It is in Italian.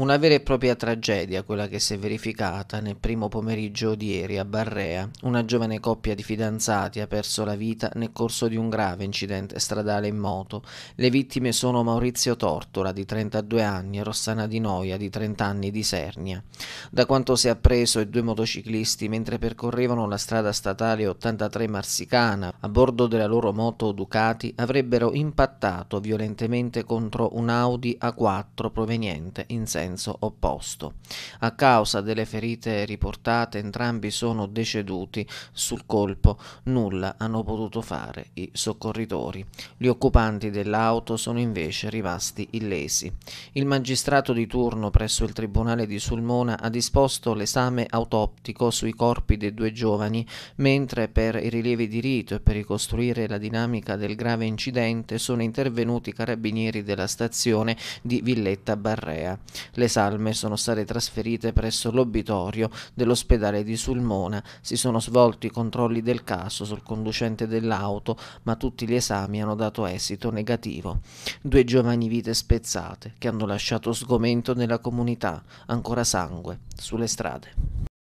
Una vera e propria tragedia quella che si è verificata nel primo pomeriggio di ieri a Barrea. Una giovane coppia di fidanzati ha perso la vita nel corso di un grave incidente stradale in moto. Le vittime sono Maurizio Tortola di 32 anni e Rossana Di Noia di 30 anni di Sernia. Da quanto si è appreso, i due motociclisti mentre percorrevano la strada statale 83 Marsicana a bordo della loro moto Ducati avrebbero impattato violentemente contro un Audi A4 proveniente in senso senso opposto. A causa delle ferite riportate entrambi sono deceduti sul colpo, nulla hanno potuto fare i soccorritori. Gli occupanti dell'auto sono invece rimasti illesi. Il magistrato di turno presso il Tribunale di Sulmona ha disposto l'esame autoptico sui corpi dei due giovani, mentre per i rilievi di rito e per ricostruire la dinamica del grave incidente sono intervenuti i carabinieri della stazione di Villetta Barrea. Le salme sono state trasferite presso l'obitorio dell'ospedale di Sulmona. Si sono svolti i controlli del caso sul conducente dell'auto, ma tutti gli esami hanno dato esito negativo. Due giovani vite spezzate che hanno lasciato sgomento nella comunità, ancora sangue sulle strade.